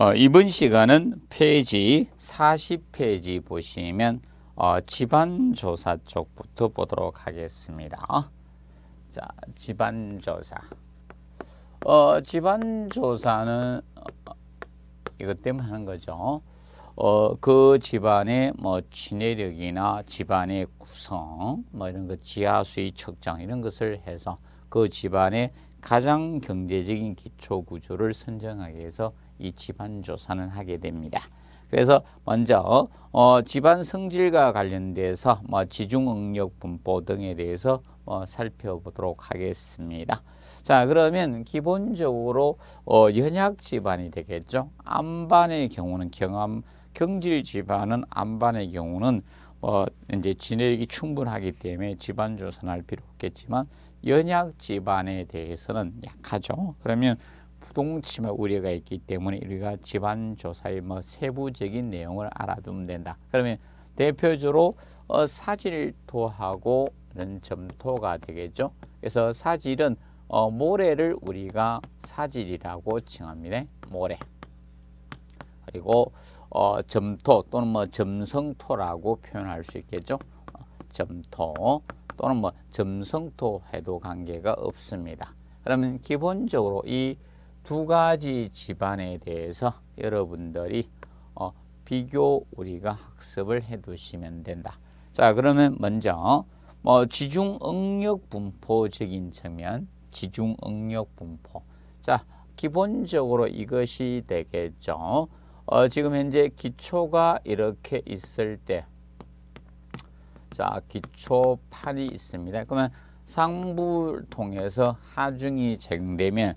어, 이번 시간은 페이지 40페이지 보시면 어, 집안조사 쪽부터 보도록 하겠습니다. 자, 집안조사. 어, 집안조사는 어, 이것 때문에 하는 거죠. 어, 그 집안의 뭐 친해력이나 집안의 구성, 뭐 이런 것, 지하수의 척장 이런 것을 해서 그 집안의 가장 경제적인 기초 구조를 선정하기 위해서 이 집안 조사는 하게 됩니다. 그래서 먼저 어, 집안 성질과 관련돼서 뭐 지중응력 분포 등에 대해서 뭐 살펴보도록 하겠습니다. 자 그러면 기본적으로 어, 연약 집안이 되겠죠. 암반의 경우는 경암 경질 집안은 암반의 경우는 어, 이제 진액이 충분하기 때문에 집안 조사는 할 필요 없겠지만 연약 집안에 대해서는 약하죠. 그러면 동침할 우려가 있기 때문에 우리가 집안 조사의 뭐 세부적인 내용을 알아두면 된다. 그러면 대표적으로 어, 사질토하고 는 점토가 되겠죠. 그래서 사질은 어, 모래를 우리가 사질이라고 칭합니다. 모래. 그리고 어, 점토 또는 뭐 점성토라고 표현할 수 있겠죠. 어, 점토 또는 뭐 점성토 해도 관계가 없습니다. 그러면 기본적으로 이두 가지 집안에 대해서 여러분들이 어, 비교 우리가 학습을 해 두시면 된다. 자 그러면 먼저 뭐 지중 응력 분포적인 측면 지중 응력 분포 자 기본적으로 이것이 되겠죠. 어, 지금 현재 기초가 이렇게 있을 때 자, 기초판이 있습니다. 그러면 상부를 통해서 하중이 제공되면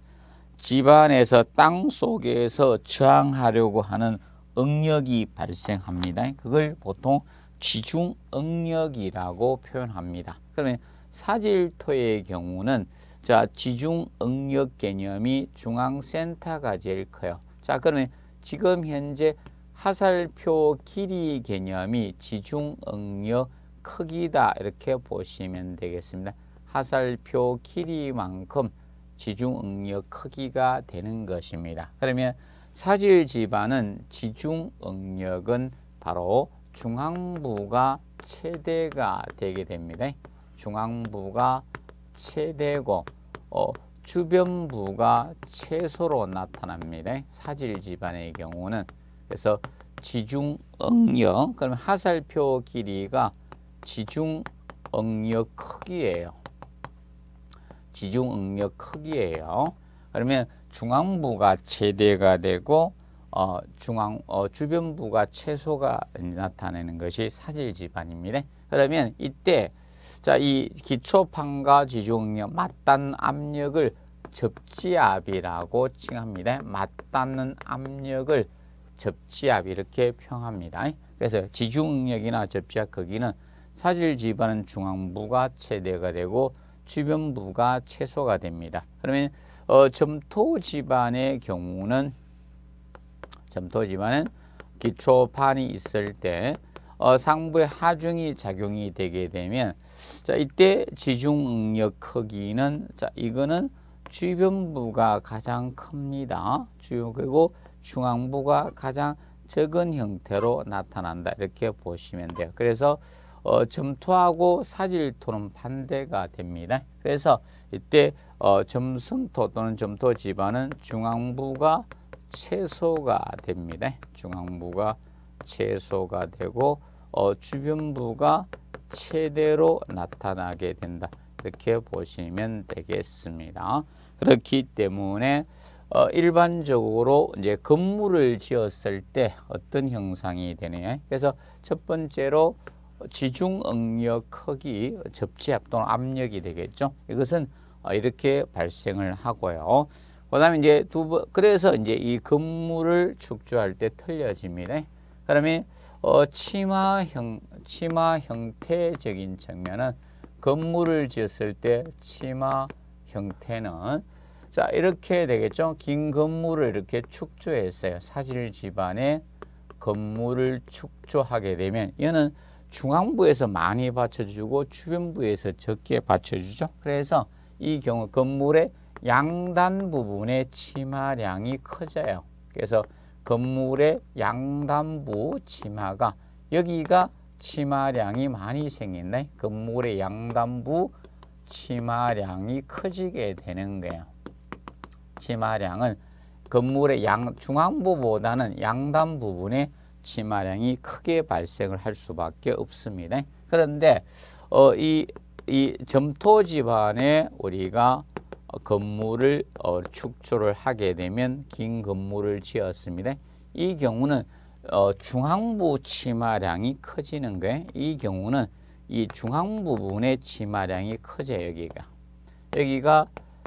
집안에서 땅 속에서 저항하려고 하는 응력이 발생합니다. 그걸 보통 지중 응력이라고 표현합니다. 그러면 사질토의 경우는 자 지중 응력 개념이 중앙센터가 제일 커요. 자 그러면 지금 현재 화살표 길이 개념이 지중 응력 크기다 이렇게 보시면 되겠습니다. 화살표 길이만큼 지중응력 크기가 되는 것입니다. 그러면 사질 지반은 지중응력은 바로 중앙부가 최대가 되게 됩니다. 중앙부가 최대고 어, 주변부가 최소로 나타납니다. 사질 지반의 경우는 그래서 지중응력 그러면 하살표 길이가 지중응력 크기예요. 비중응력 크기예요. 그러면 중앙부가 최대가 되고 어, 중앙 어, 주변부가 최소가 나타내는 것이 사질 집안입니다. 그러면 이때 자 이 기초 판과 지중력 맞닿는 압력을 접지압이라고 칭합니다. 맞닿는 압력을 접지압 이렇게 평합니다. 그래서 지중력이나 접지압 크기는 사질 집안은 중앙부가 최대가 되고 주변부가 최소가 됩니다. 그러면 어, 점토 집안의 경우는 점토 집안은 기초판이 있을 때 어, 상부의 하중이 작용이 되게 되면 자 이때 지중응력 크기는 자 이거는 주변부가 가장 큽니다. 주요 그리고 중앙부가 가장 적은 형태로 나타난다 이렇게 보시면 돼요. 그래서 어, 점토하고 사질토는 반대가 됩니다. 그래서 이때 어, 점성토 또는 점토 집안은 중앙부가 최소가 됩니다. 중앙부가 최소가 되고 어, 주변부가 최대로 나타나게 된다. 이렇게 보시면 되겠습니다. 그렇기 때문에 어, 일반적으로 이제 건물을 지었을 때 어떤 형상이 되느냐. 그래서 첫 번째로 지중 응력 크기 접지압 또는 압력이 되겠죠. 이것은 어, 이렇게 발생을 하고요. 그다음에 이제 두 번, 그래서 이제 이 근무를 축조할 때 틀려집니다. 그러면 어, 치마형 치마 형태적인 측면은 건물을 지었을 때 치마 형태는 자 이렇게 되겠죠. 긴 건물을 이렇게 축조했어요. 사실 집안에 건물을 축조하게 되면 이거는 중앙부에서 많이 받쳐주고 주변부에서 적게 받쳐주죠. 그래서 이 경우 건물의 양단 부분의 치마량이 커져요. 그래서 건물의 양단부 치마가 여기가 치마량이 많이 생겼네. 건물의 양단부 치마량이 커지게 되는 거예요. 치마량은 건물의 양, 중앙부보다는 양단 부분에 치마량이 크게 발생을 할 수밖에 없습니다. 그런데 어, 이, 이 점토 집안에 우리가 건물을 어, 축조를 하게 되면 긴 건물을 지었습니다. 이 경우는 어, 중앙부 치마량이 커지는 거예요. 이 경우는 이 중앙 부분의 치마량이 커져 여기가 여기가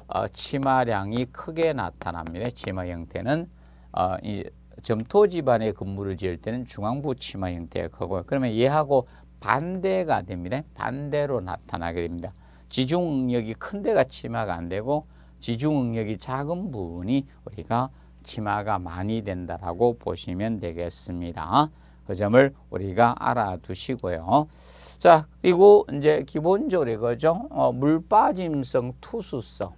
어, 치마량이 크게 나타납니다. 치마 형태는 어, 이 점토 집안에 건물을 지을 때는 중앙부 치마 형태가 크고 그러면 얘하고 반대가 됩니다. 반대로 나타나게 됩니다. 지중응력이 큰 데가 치마가 안 되고 지중응력이 작은 부분이 우리가 치마가 많이 된다라고 보시면 되겠습니다. 그 점을 우리가 알아두시고요. 자, 그리고 이제 기본적으로 이거죠. 어, 물빠짐성, 투수성.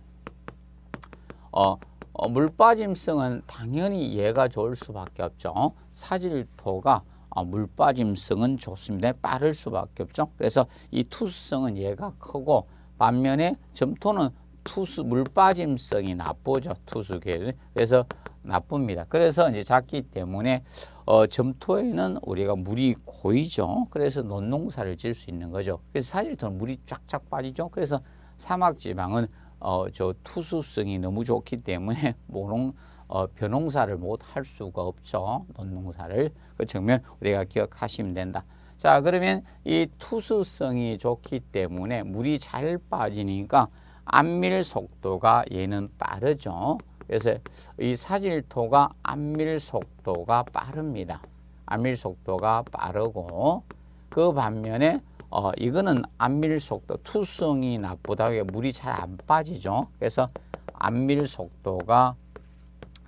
어, 어, 물빠짐성은 당연히 얘가 좋을 수밖에 없죠. 어? 사질토가 어, 물빠짐성은 좋습니다. 빠를 수밖에 없죠. 그래서 이 투수성은 얘가 크고 반면에 점토는 투수 물빠짐성이 나쁘죠. 투수계 그래서 나쁩니다. 그래서 이제 작기 때문에 어, 점토에는 우리가 물이 고이죠. 그래서 논농사를 질 수 있는 거죠. 그래서 사질토는 물이 쫙쫙 빠지죠. 그래서 사막지방은 어, 저 투수성이 너무 좋기 때문에 모농 어, 벼농사를 못 할 수가 없죠. 논농사를. 그 측면 우리가 기억하시면 된다. 자, 그러면 이 투수성이 좋기 때문에 물이 잘 빠지니까 안밀 속도가 얘는 빠르죠. 그래서 이 사질토가 안밀 속도가 빠릅니다. 안밀 속도가 빠르고 그 반면에 어, 이거는 안밀 속도, 투성이 나쁘다. 왜 물이 잘 안 빠지죠? 그래서 안밀 속도가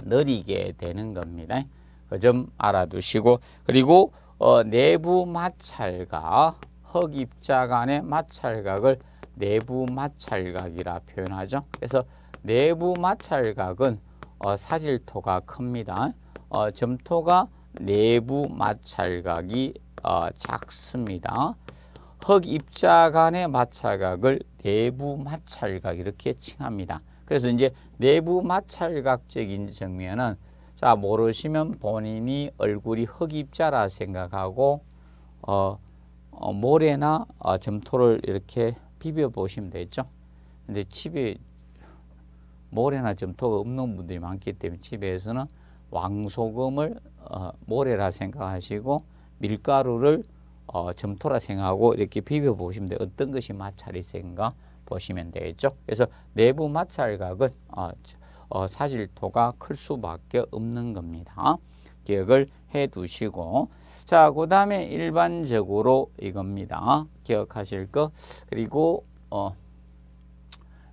느리게 되는 겁니다. 그 점 알아두시고 그리고 어, 내부 마찰각, 흙입자 간의 마찰각을 내부 마찰각이라 표현하죠. 그래서 내부 마찰각은 어, 사질토가 큽니다. 어, 점토가 내부 마찰각이 어, 작습니다. 흙 입자 간의 마찰각을 내부 마찰각 이렇게 칭합니다. 그래서 이제 내부 마찰각적인 정면은 자 모르시면 본인이 얼굴이 흙 입자라 생각하고 어, 어 모래나 어, 점토를 이렇게 비벼 보시면 되죠. 근데 집에 모래나 점토가 없는 분들이 많기 때문에 집에서는 왕소금을 어, 모래라 생각하시고 밀가루를 어, 점토라 생각하고 이렇게 비벼 보시면 돼요. 어떤 것이 마찰이 센가 보시면 되겠죠. 그래서 내부 마찰각은 어, 어, 사질토가 클 수밖에 없는 겁니다. 기억을 해 두시고 자, 그 다음에 일반적으로 이겁니다. 기억하실 거 그리고 어,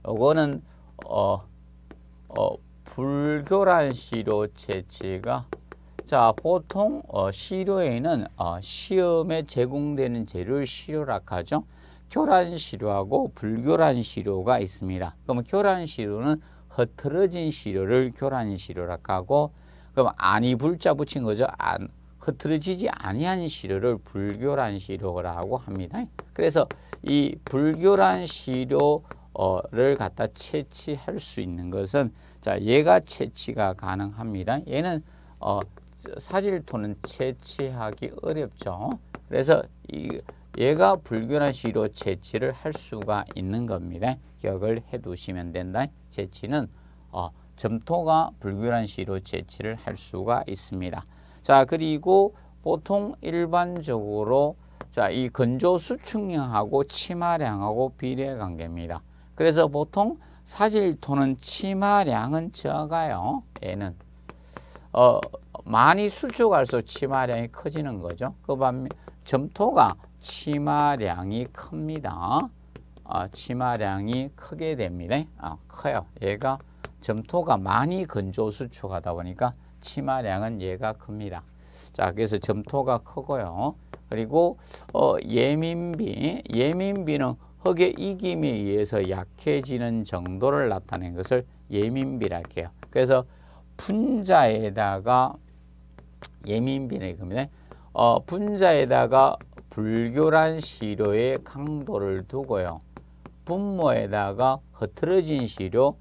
요거는 어, 어, 불교란 시료 채취가 자, 보통 어, 시료에는 어, 시험에 제공되는 재료를 시료라 하죠. 교란 시료하고 불교란 시료가 있습니다. 그러면 교란 시료는 흐트러진 시료를 교란 시료라고 하고 그럼 아니 불자 붙인 거죠. 안 흐트러지지 아니한 시료를 불교란 시료라고 합니다. 그래서 이 불교란 시료를 어 갖다 채취할 수 있는 것은 자 얘가 채취가 가능합니다. 얘는 어, 사질토는 채취하기 어렵죠. 그래서 이, 얘가 불균한 시로 채취를 할 수가 있는 겁니다. 기억을 해두시면 된다. 채취는 어, 점토가 불균한 시로 채취를 할 수가 있습니다. 자 그리고 보통 일반적으로 자 이 건조 수축량하고 치마량하고 비례 관계입니다. 그래서 보통 사질토는 치마량은 적어요. 얘는 어, 많이 수축할수록 치마량이 커지는 거죠. 그 반면 점토가 치마량이 큽니다. 아, 치마량이 크게 됩니다. 아, 커요. 얘가 점토가 많이 건조 수축하다 보니까 치마량은 얘가 큽니다. 자, 그래서 점토가 크고요. 그리고 어, 예민비, 예민비는 흙의 이김에 의해서 약해지는 정도를 나타낸 것을 예민비라 해요. 그래서 분자에다가 예민빈의 금인에 어, 분자에다가 불교란 시료의 강도를 두고요. 분모에다가 흐트러진 시료,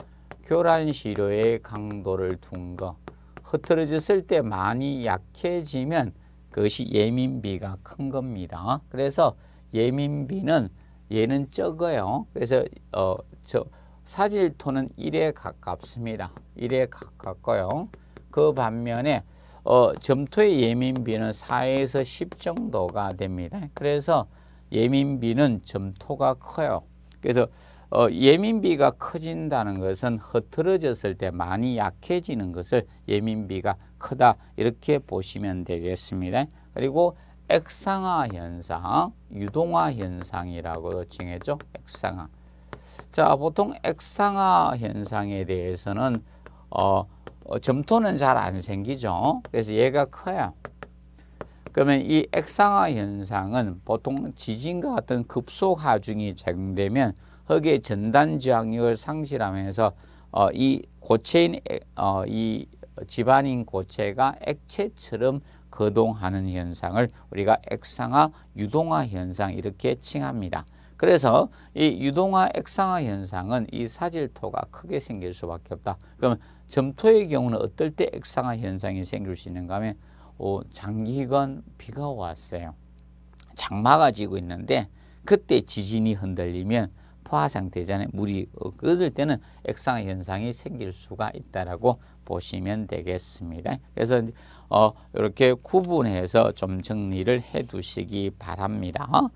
교란 시료의 강도를 둔 거. 흐트러졌을 때 많이 약해지면 그것이 예민비가 큰 겁니다. 그래서 예민비는 얘는 적어요. 그래서 어, 저 사질토는 1에 가깝습니다. 1에 가깝고요. 그 반면에 어, 점토의 예민비는 4에서 10 정도가 됩니다. 그래서 예민비는 점토가 커요. 그래서 어, 예민비가 커진다는 것은 흐트러졌을 때 많이 약해지는 것을 예민비가 크다 이렇게 보시면 되겠습니다. 그리고 액상화 현상, 유동화 현상이라고도 칭했죠. 액상화. 자, 보통 액상화 현상에 대해서는 어, 어, 점토는 잘 안 생기죠. 그래서 얘가 커요. 그러면 이 액상화 현상은 보통 지진과 같은 급속 하중이 작용되면 흙의 전단 지항력을 상실하면서 어, 이 고체인 어, 이집안인 고체가 액체처럼 거동하는 현상을 우리가 액상화 유동화 현상 이렇게 칭합니다. 그래서 이 유동화 액상화 현상은 이 사질토가 크게 생길 수밖에 없다. 그러 점토의 경우는 어떨 때 액상화 현상이 생길 수 있는가 하면 오, 장기간 비가 왔어요. 장마가 지고 있는데 그때 지진이 흔들리면 포화 상태잖아요. 물이 끓을 때는 액상 현상이 생길 수가 있다라고 보시면 되겠습니다. 그래서 어, 이렇게 구분해서 좀 정리를 해두시기 바랍니다. 어?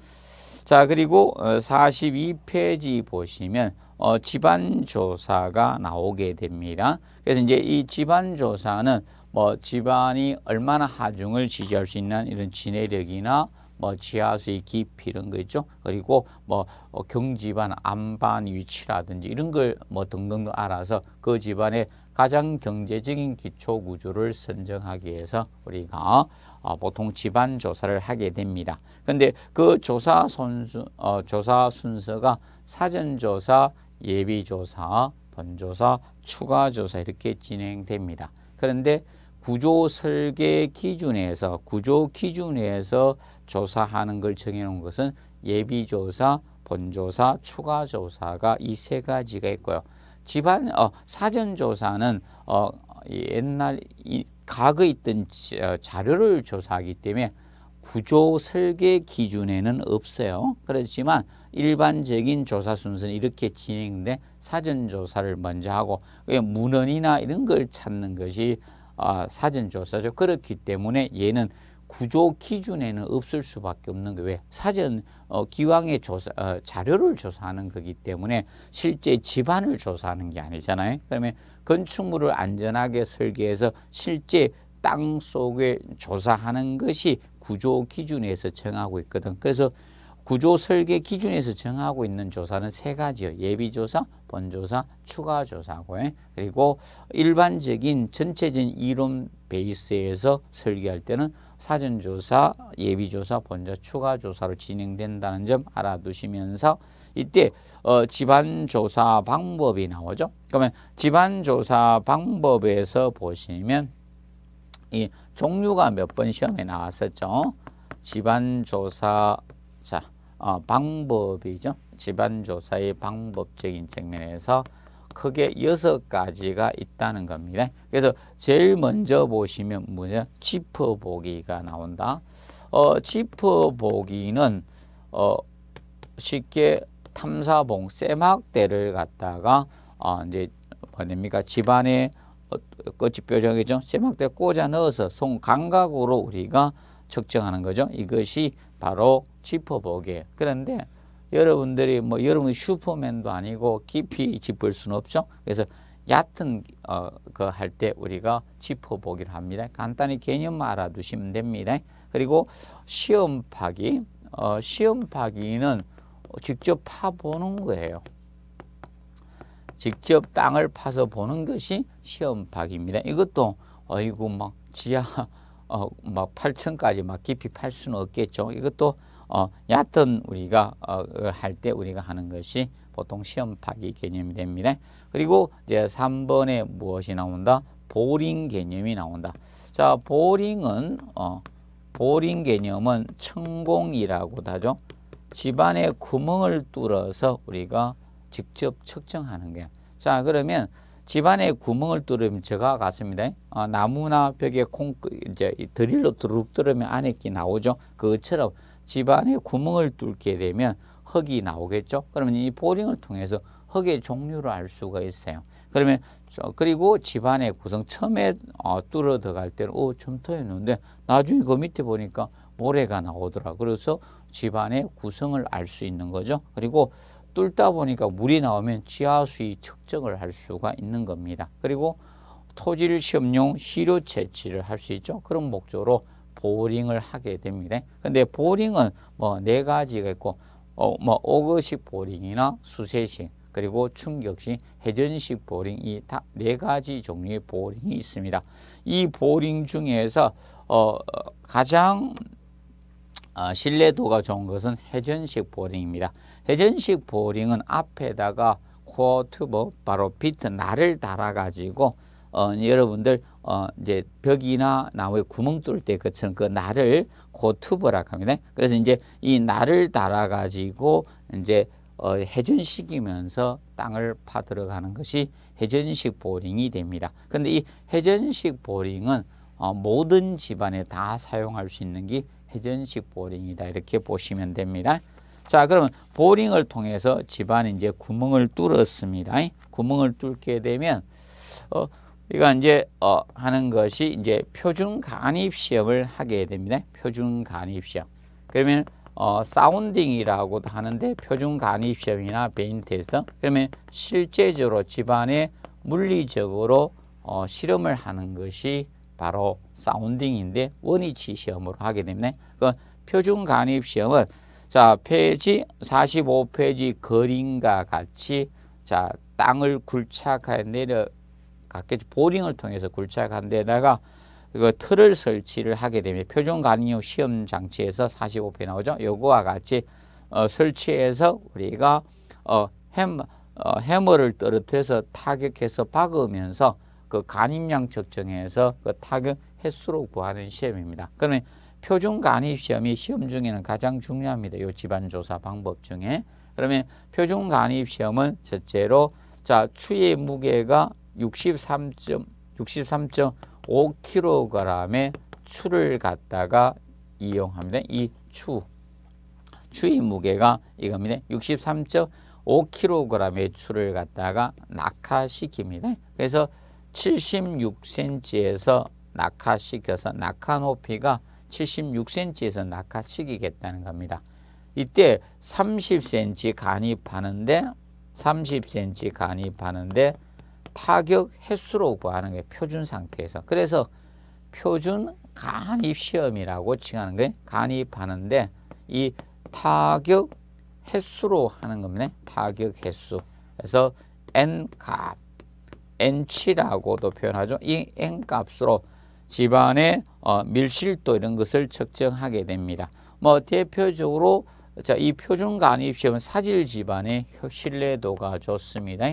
자 그리고 42페이지 어, 보시면 어, 집안조사가 나오게 됩니다. 그래서 이제 이 집안조사는 뭐 집안이 얼마나 하중을 지지할 수 있는 이런 지내력이나 뭐 지하수의 깊이 이런 거 있죠. 그리고 뭐 어, 경지반, 안반 위치라든지 이런 걸 뭐등등 알아서 그 집안의 가장 경제적인 기초 구조를 선정하기 위해서 우리가 어, 보통 집안 조사를 하게 됩니다. 근데 그 조사 순수 어, 조사 순서가 사전 조사, 예비 조사, 본조사, 추가 조사 이렇게 진행됩니다. 그런데 구조 설계 기준에서 구조 기준에서 조사하는 걸 정해놓은 것은 예비조사, 본조사, 추가조사가 이 세 가지가 있고요. 집안 어, 사전조사는 어, 옛날 이, 각거 있던 어, 자료를 조사하기 때문에 구조 설계 기준에는 없어요. 그렇지만 일반적인 조사 순서는 이렇게 진행돼 사전 조사를 먼저 하고 문헌이나 이런 걸 찾는 것이 아, 사전 조사죠. 그렇기 때문에 얘는 구조 기준에는 없을 수밖에 없는 게 왜? 사전 어, 기왕의 조사, 어, 자료를 조사하는 거기 때문에 실제 집안을 조사하는 게 아니잖아요. 그러면 건축물을 안전하게 설계해서 실제 땅 속에 조사하는 것이 구조 기준에서 정하고 있거든. 그래서 구조 설계 기준에서 정하고 있는 조사는 세 가지요. 예비조사, 본조사, 추가조사고요. 그리고 일반적인 전체적인 이론 베이스에서 설계할 때는 사전조사, 예비조사, 본조 추가조사로 진행된다는 점 알아두시면서 이때 어, 집안조사 방법이 나오죠. 그러면 집안조사 방법에서 보시면 이 종류가 몇 번 시험에 나왔었죠. 집안조사 자 어, 방법이죠. 집안조사의 방법적인 측면에서 크게 여섯 가지가 있다는 겁니다. 그래서 제일 먼저 보시면 뭐냐? 짚어보기가 나온다. 어, 짚어보기는 어, 쉽게 탐사봉 쇠막대를 갖다가 어, 이제 뭐됩니까? 집안에 끝이 어, 표정이죠 쇠막대 꽂아 넣어서 손 감각으로 우리가 측정하는 거죠. 이것이 바로 짚어보게. 그런데 여러분들이 뭐여러분 슈퍼맨도 아니고 깊이 짚을 수는 없죠. 그래서 얕은 어, 그할 때 우리가 짚어보기를 합니다. 간단히 개념 알아두시면 됩니다. 그리고 시험 파기, 어, 시험 파기는 직접 파보는 거예요. 직접 땅을 파서 보는 것이 시험 파기입니다. 이것도 어이구 막 지하 어, 막 8층까지 막 깊이 팔 수는 없겠죠. 이것도 어, 얕은 우리가 어, 할때 우리가 하는 것이 보통 시험 파기 개념이 됩니다. 그리고 이제 3번에 무엇이 나온다? 보링 개념이 나온다. 자, 보링은 어, 보링 개념은 천공이라고도 하죠. 집안에 구멍을 뚫어서 우리가 직접 측정하는 게. 자, 그러면 집안에 구멍을 뚫으면 저가 같습니다. 어, 나무나 벽에 콩 이제 드릴로 두룩 뚫으면 안에 끼 나오죠. 그것처럼 집안에 구멍을 뚫게 되면 흙이 나오겠죠. 그러면 이 보링을 통해서 흙의 종류를 알 수가 있어요. 그러면 그리고 집안의 구성 처음에 어, 뚫어 들어갈 때는 오 점토였는데 나중에 그 밑에 보니까 모래가 나오더라. 그래서 집안의 구성을 알 수 있는 거죠. 그리고 뚫다 보니까 물이 나오면 지하수의 측정을 할 수가 있는 겁니다. 그리고 토질 시험용 시료 채취를 할 수 있죠. 그런 목적으로 보링을 하게 됩니다. 근데 보링은 뭐 네 가지가 있고 어, 뭐 오거식 보링이나 수세식 그리고 충격식, 회전식 보링 이다 네 가지 종류의 보링이 있습니다. 이 보링 중에서 어, 어 가장 어, 신뢰도가 좋은 것은 회전식 보링입니다. 회전식 보링은 앞에다가 코어 튜브 뭐 바로 비트 날을 달아가지고 어, 여러분들 어, 이제 벽이나 나무에 구멍 뚫을 때 그처럼 그 날을 고투버라고 합니다. 그래서 이제 이 날을 달아 가지고 이제 어, 회전시키면서 땅을 파들어가는 것이 회전식 보링이 됩니다. 근데 이 회전식 보링은 어, 모든 집안에 다 사용할 수 있는 게 회전식 보링이다 이렇게 보시면 됩니다. 자 그러면 보링을 통해서 집안에 이제 구멍을 뚫었습니다. 구멍을 뚫게 되면 어, 이거 이제 어, 하는 것이 이제 표준 간입 시험을 하게 됩니다. 표준 간입 시험. 그러면 어, 사운딩이라고도 하는데 표준 간입 시험이나 베인 테스트. 그러면 실제적으로 집안에 물리적으로 어, 실험을 하는 것이 바로 사운딩인데 원위치 시험으로 하게 됩니다. 그 표준 간입 시험은 자, 페이지 45페이지 그림과 같이 자, 땅을 굴착하여 내려 각계 보링을 통해서 굴착한 데다가 그 틀을 설치를 하게 되면 표준 간이유 시험 장치에서 45페 나오죠. 요거와 같이 어, 설치해서 우리가 어, 햄, 어, 해머를 떨어뜨려서 타격해서 박으면서 그 간입량 측정해서 그 타격 횟수로 구하는 시험입니다. 그러면 표준 간입 시험이 시험 중에는 가장 중요합니다. 요 집안 조사 방법 중에 그러면 표준 간입 시험은 첫째로 자 추의 무게가 63. 5 k g 의 추를 갖다가 이용합니다. 이 추, 추의 무게가 이겁니다. 63.5kg의 추를 갖다가 낙하시킵니다. 그래서 76cm에서 낙하시켜서 낙하 높이가 76cm에서 낙하시키겠다는 겁니다. 이때 30cm 간입하는데 30cm 간입하는데 타격 횟수로 구하는 게 표준 상태에서 그래서 표준 간입 시험이라고 칭하는 게 간입하는데 이 타격 횟수로 하는 겁니다. 타격 횟수. 그래서 n값, n치라고도 표현하죠. 이 n값으로 집안의 어, 밀실도 이런 것을 측정하게 됩니다. 뭐 대표적으로 자, 이 표준 간입 시험은 사질 집안의 신뢰도가 좋습니다.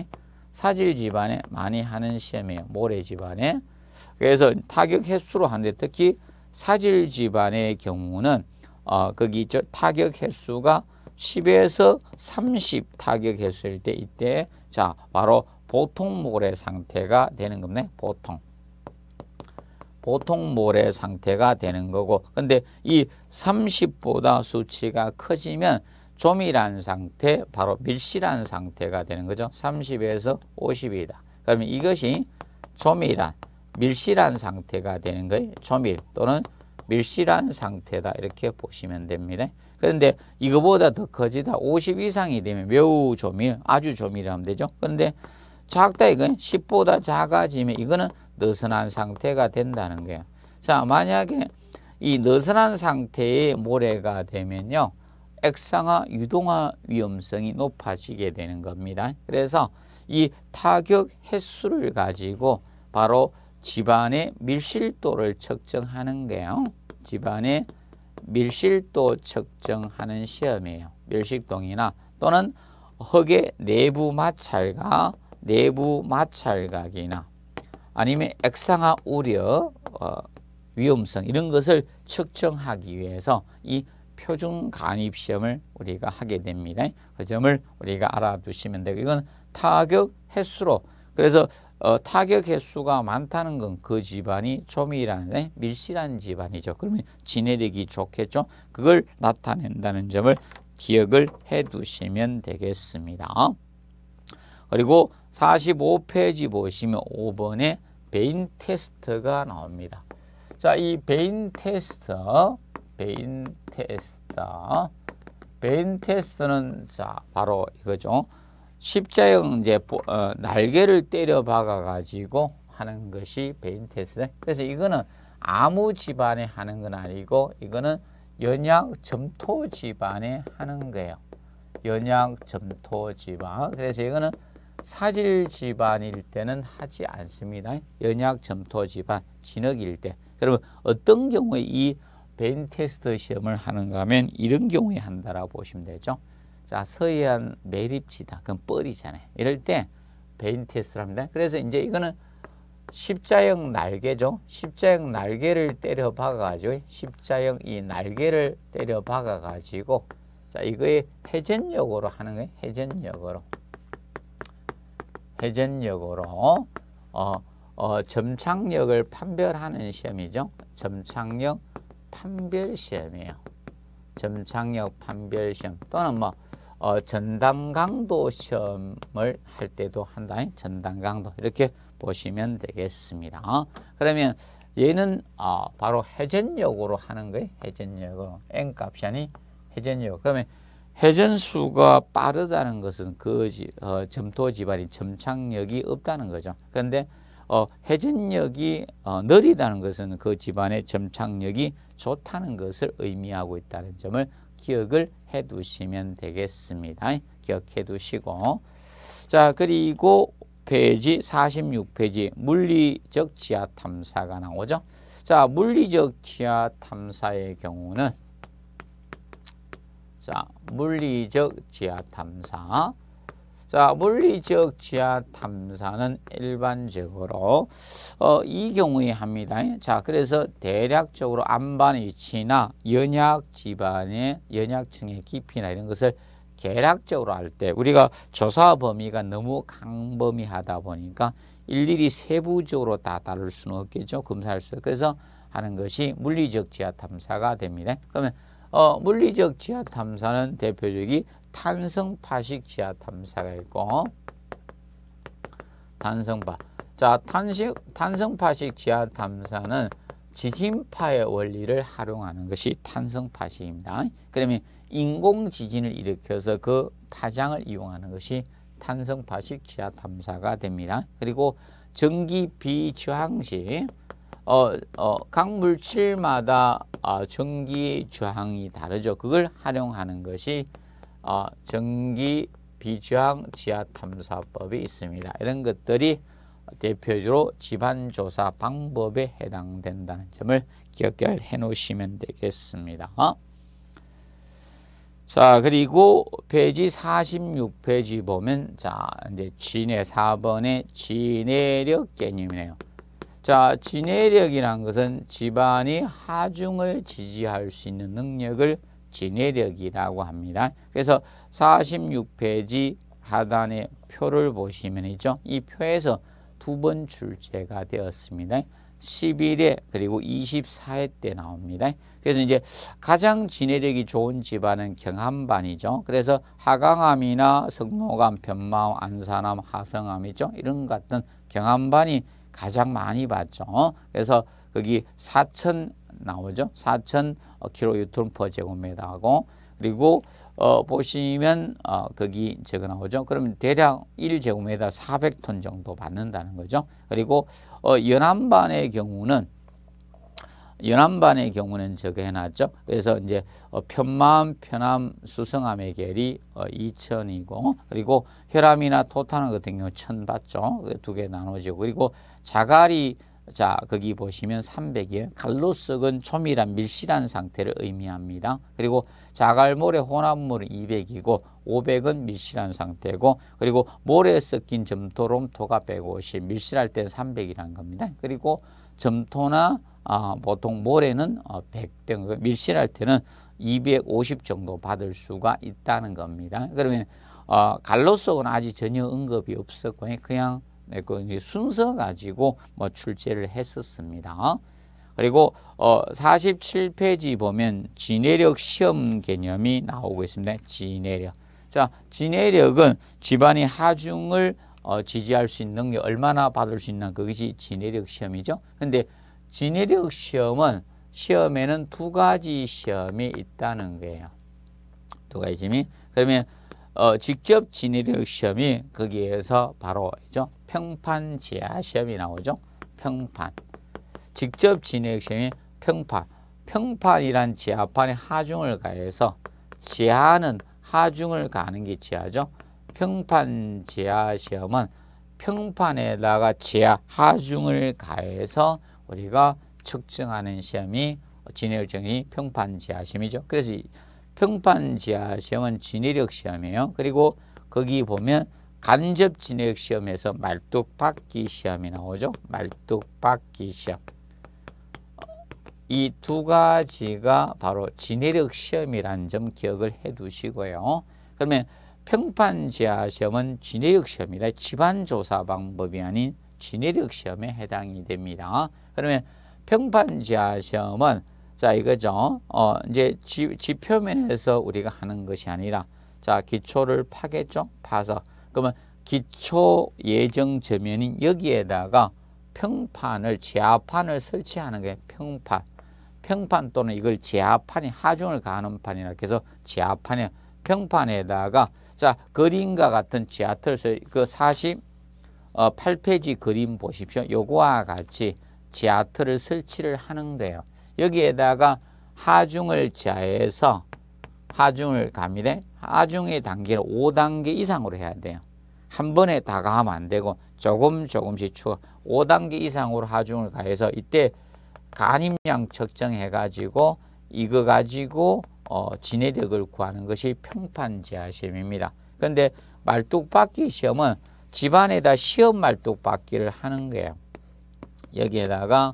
사질 집안에 많이 하는 시험이에요. 모래 집안에. 그래서 타격 횟수로 하는데 특히 사질 집안의 경우는 어, 거기 저 타격 횟수가 10에서 30 타격 횟수일 때 이때 자 바로 보통 모래 상태가 되는 겁니다. 보통. 보통 모래 상태가 되는 거고 근데 이 30보다 수치가 커지면 조밀한 상태, 바로 밀실한 상태가 되는 거죠. 30에서 50이다. 그러면 이것이 조밀한, 밀실한 상태가 되는 거예요. 조밀 또는 밀실한 상태다 이렇게 보시면 됩니다. 그런데 이거보다 더 커지다 50 이상이 되면 매우 조밀, 아주 조밀하면 되죠. 그런데 작다 이건 10보다 작아지면 이거는 느슨한 상태가 된다는 거예요. 자 만약에 이 느슨한 상태의 모래가 되면요. 액상화 유동화 위험성이 높아지게 되는 겁니다. 그래서 이 타격 횟수를 가지고 바로 집안의 밀실도를 측정하는 게요. 집안의 밀실도 측정하는 시험이에요. 밀실동이나 또는 흙의 내부 마찰과 내부 마찰각이나 아니면 액상화 우려 어, 위험성 이런 것을 측정하기 위해서 이 표준 간입 시험을 우리가 하게 됩니다. 그 점을 우리가 알아두시면 되고 이건 타격 횟수로 그래서 어, 타격 횟수가 많다는 건 그 집안이 초미라는 밀실한 집안이죠. 그러면 지내력이 좋겠죠. 그걸 나타낸다는 점을 기억을 해두시면 되겠습니다. 그리고 45페이지 보시면 5번에 베인 테스트가 나옵니다. 자, 이 베인 테스트 베인 테스트. 베인 테스트는 자 바로 이거죠. 십자형 이제 어, 날개를 때려 박아 가지고 하는 것이 베인 테스트. 그래서 이거는 아무 집안에 하는 건 아니고 이거는 연약 점토 집안에 하는 거예요. 연약 점토 집안. 그래서 이거는 사질 집안일 때는 하지 않습니다. 연약 점토 집안, 진흙일 때. 그러면 어떤 경우에 이벤 테스트 시험을 하는가 하면 이런 경우에 한다라고 보시면 되죠. 자, 서해안 매립지다. 그럼 뻘이잖아요. 이럴 때베 테스트를 합니다. 그래서 이제 이거는 십자형 날개죠. 십자형 날개를 때려 박아가지고 십자형 이 날개를 때려 박아가지고 자 이거에 회전력으로 하는 거예요. 회전력으로 회전력으로 어, 어, 점착력을 판별하는 시험이죠. 점착력 판별시험이에요. 점착력 판별시험 또는 뭐 어, 전담강도 시험을 할 때도 한다. 전담강도 이렇게 보시면 되겠습니다. 어? 그러면 얘는 어, 바로 회전력으로 하는 거예요. 회전력으로. n값이 아니 회전력. 그러면 회전수가 빠르다는 것은 그 어, 점토지발이 점착력이 없다는 거죠. 그런데 어, 회전력이 어, 느리다는 것은 그 집안의 점착력이 좋다는 것을 의미하고 있다는 점을 기억을 해 두시면 되겠습니다. 기억해 두시고 자 그리고 페이지 46페이지 물리적 지하 탐사가 나오죠. 자 물리적 지하 탐사의 경우는 자 물리적 지하 탐사 자, 물리적 지하 탐사는 일반적으로 어, 이 경우에 합니다. 자, 그래서 대략적으로 안반 위치나 연약 지반의 연약층의 깊이나 이런 것을 계략적으로 할 때 우리가 조사 범위가 너무 강범위하다 보니까 일일이 세부적으로 다 다룰 수는 없겠죠. 검사할 수. 그래서 하는 것이 물리적 지하 탐사가 됩니다. 그러면 어, 물리적 지하 탐사는 대표적이 탄성 파식 지하 탐사가 있고 탄성파. 자, 탄식 탄성 파식 지하 탐사는 지진파의 원리를 활용하는 것이 탄성 파식입니다. 그러면 인공 지진을 일으켜서 그 파장을 이용하는 것이 탄성 파식 지하 탐사가 됩니다. 그리고 전기 비저항식 어, 어, 각 물질마다 어, 전기 저항이 다르죠. 그걸 활용하는 것이 어, 전기 비주항 지하 탐사법이 있습니다. 이런 것들이 대표적으로 집안조사 방법에 해당된다는 점을 기억해 놓으시면 되겠습니다. 어? 자, 그리고 페이지 46페이지 보면, 자, 이제 진해 4번의 진해력 개념이네요. 자, 진해력이란 것은 집안이 하중을 지지할 수 있는 능력을 지내력이라고 합니다. 그래서 46페이지 하단에 표를 보시면이죠. 이 표에서 두 번 출제가 되었습니다. 11회 그리고 24회 때 나옵니다. 그래서 이제 가장 지내력이 좋은 집안은 경함반이죠. 그래서 하강암이나 성노감변마암 안산암, 하성암이죠. 이런 같은 경함반이 가장 많이 봤죠. 그래서 거기 4천 나오죠. 4,000kN 퍼 제곱미터하고 그리고 어, 보시면 어, 거기 적어 나오죠. 그럼 대략 1제곱미터 400톤 정도 받는다는 거죠. 그리고 어, 연안반의 경우는 연안반의 경우는 저거 해놨죠. 그래서 이제 어, 편마음, 편암, 수성암의 결이 2 어, 0 0 0이고 그리고 혈암이나 토탄 같은 경우 천 받죠. 그 두개 나눠지고 그리고 자갈이 자 거기 보시면 300이에요. 갈로석은 초밀한 밀실한 상태를 의미합니다. 그리고 자갈모래 혼합물은 200이고 500은 밀실한 상태고 그리고 모래에 섞인 점토롬토가 150 밀실할 때는 300이라는 겁니다. 그리고 점토나 아, 보통 모래는 100등 어, 그 밀실할 때는 250 정도 받을 수가 있다는 겁니다. 그러면 어, 갈로석은 아직 전혀 언급이 없었고 그냥 네, 그 이제 순서 가지고 뭐 출제를 했었습니다. 그리고 어 47페이지 보면 지내력 시험 개념이 나오고 있습니다. 지내력. 자, 지내력은 집안의 하중을 어, 지지할 수 있는 게 얼마나 받을 수있는 그것이 지내력 시험이죠. 근데 지내력 시험은 시험에는 두 가지 시험이 있다는 거예요. 두 가지 시험이. 그러면 어, 직접 진위력 시험이 거기에서 바로 이죠 평판 지하 시험이 나오죠. 평판. 직접 진위력 시험이 평판. 평판이란 지하판에 하중을 가해서 지하는 하중을 가는 게 지하죠. 평판 지하 시험은 평판에다가 지하 하중을 가해서 우리가 측정하는 시험이 진해율정이 평판 지하 시험이죠. 그래서 평판 지하 시험은 진해력 시험이에요. 그리고 거기 보면 간접 진해력 시험에서 말뚝 박기 시험이 나오죠. 말뚝 박기 시험. 이 두 가지가 바로 진해력 시험이라는 점 기억을 해 두시고요. 그러면 평판 지하 시험은 진해력 시험이다. 집안 조사 방법이 아닌 진해력 시험에 해당이 됩니다. 그러면 평판 지하 시험은 자, 이거죠. 어, 이제 지, 지표면에서 우리가 하는 것이 아니라 자, 기초를 파겠죠. 파서. 그러면 기초 예정 저면인 여기에다가 평판을 지하판을 설치하는 게 평판. 평판 또는 이걸 지하판이 하중을 가하는 판이라 그서지하판에 평판에다가 자, 그림과 같은 지하철서 그 48페이지 어, 그림 보십시오. 요거와 같이 지하철을 설치를 하는 거예요. 여기에다가 하중을 자해서 하중을 가미래 하중의 단계를 5단계 이상으로 해야 돼요. 한 번에 다가면안 되고 조금 조금씩 추워 5단계 이상으로 하중을 가해서 이때 간임량 측정해가지고 이거 가지고 어, 진해력을 구하는 것이 평판지하 시험입니다. 그런데 말뚝박기 시험은 집안에다 시험 말뚝박기를 하는 거예요. 여기에다가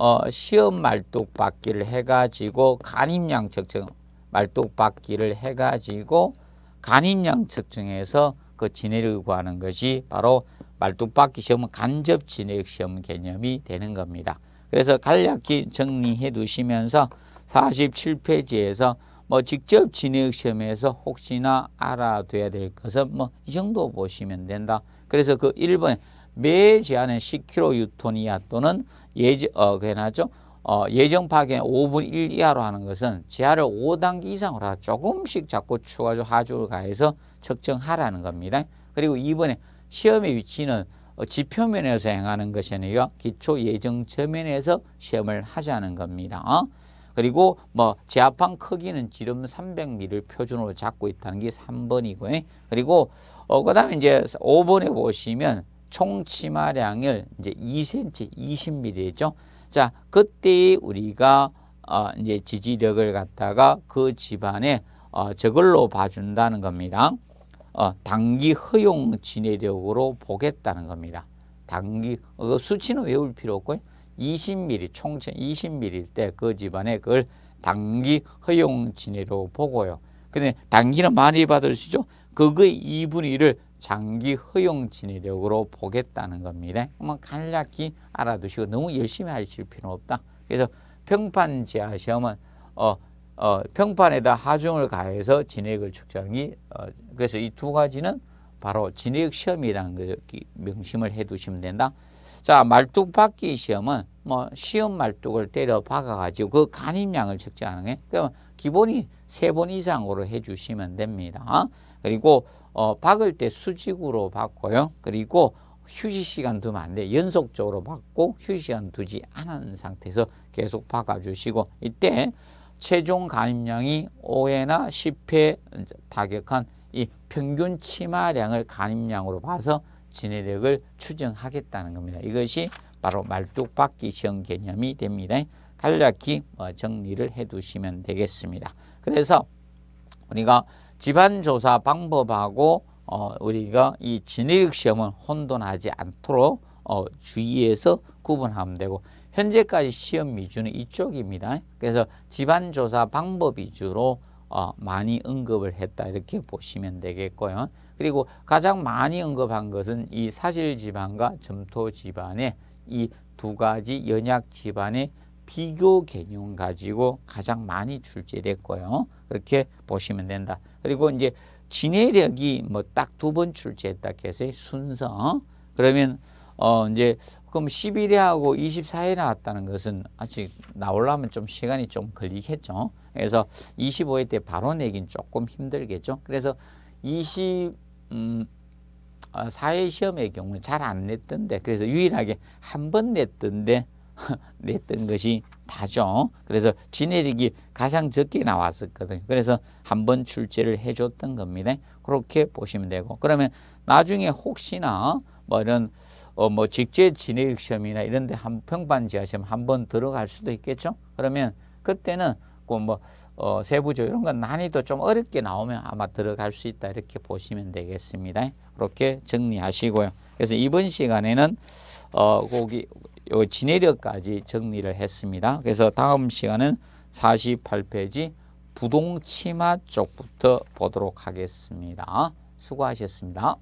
어, 시험 말뚝 받기를 해가지고 간임양측정 말뚝 받기를 해가지고 간임양측정에서그 진해를 구하는 것이 바로 말뚝 받기 시험은 간접 진액 시험 개념이 되는 겁니다. 그래서 간략히 정리해 두시면서 47페이지에서 뭐 직접 진액 시험에서 혹시나 알아둬야 될 것은 뭐 이 정도 보시면 된다. 그래서 그 1번 매 제한은 10kN 또는 예정, 어, 그게 나죠? 어, 예정 파괴 5분 1 이하로 하는 것은 제하를 5단계 이상으로 하 조금씩 자꾸 추가적 하중을 가해서 측정하라는 겁니다. 그리고 이번에 시험의 위치는 어, 지표면에서 행하는 것이 아니라 기초 예정 저면에서 시험을 하자는 겁니다. 어? 그리고 뭐 제압판 크기는 지름 300mm를 표준으로 잡고 있다는 게 3번이고요. 그리고 어, 그 다음에 이제 5번에 보시면 총 치마량을 이제 2cm, 20mm죠. 자, 그때 우리가 어, 이제 지지력을 갖다가 그 집안에 어, 저걸로 봐준다는 겁니다. 어, 단기 허용 지내력으로 보겠다는 겁니다. 단기 어, 그 수치는 외울 필요 없고요. 20mm 총체 20mm일 때 그 집안에 그걸 단기 허용 지내로 보고요. 근데 단기는 많이 받으시죠. 그거의 2분의 1을 장기 허용 진위력으로 보겠다는 겁니다. 그러 간략히 알아두시고 너무 열심히 하실 필요는 없다. 그래서 평판 제하 시험은 어, 어, 평판에다 하중을 가해서 진액을 측정하게 어, 그래서 이 두 가지는 바로 진액 시험이라는 걸 명심을 해 두시면 된다. 자, 말뚝 박기 시험은 뭐 시험 말뚝을 때려 박아 가지고 그 간임량을 측정하는 게 그러면 기본이 세 번 이상으로 해 주시면 됩니다. 그리고 어, 박을 때 수직으로 박고요. 그리고 휴지 시간 두면 안 돼. 연속적으로 박고 휴지 시간 두지 않은 상태에서 계속 박아주시고 이때 최종 간입량이 5회나 10회 타격한 이 평균 치마량을 간입량으로 봐서 진해력을 추정하겠다는 겁니다. 이것이 바로 말뚝박기 시험 개념이 됩니다. 간략히 뭐 정리를 해두시면 되겠습니다. 그래서 우리가 집안조사 방법하고 어, 우리가 이 진의력 시험은 혼돈하지 않도록 어, 주의해서 구분하면 되고 현재까지 시험 위주는 이쪽입니다. 그래서 집안조사 방법 위주로 어, 많이 언급을 했다 이렇게 보시면 되겠고요. 그리고 가장 많이 언급한 것은 이 사실 지안과 점토 지안의이 두 가지 연약 지안의 비교 개념 가지고 가장 많이 출제됐고요. 그렇게 보시면 된다. 그리고 이제 진해력이 뭐 딱 두 번 출제했다 해서 의 순서. 그러면 어 이제 그럼 11회하고 24회 나왔다는 것은 아직 나오려면 좀 시간이 좀 걸리겠죠. 그래서 25회 때 바로 내긴 조금 힘들겠죠. 그래서 20 음, 어, 사회 시험의 경우는 잘 안 냈던데 그래서 유일하게 한 번 냈던데 냈던 것이 다죠. 그래서 지내력이 가장 적게 나왔었거든요. 그래서 한 번 출제를 해줬던 겁니다. 그렇게 보시면 되고 그러면 나중에 혹시나 뭐 이런 어 뭐 직제 진내력 시험이나 이런 데 한 평반 지하 시험 한 번 들어갈 수도 있겠죠. 그러면 그때는 꼭뭐 어, 세부조 이런 건 난이도 좀 어렵게 나오면 아마 들어갈 수 있다 이렇게 보시면 되겠습니다. 그렇게 정리하시고요. 그래서 이번 시간에는 어, 거기 요 진해력까지 정리를 했습니다. 그래서 다음 시간은 48페이지 부동치마 쪽부터 보도록 하겠습니다. 수고하셨습니다.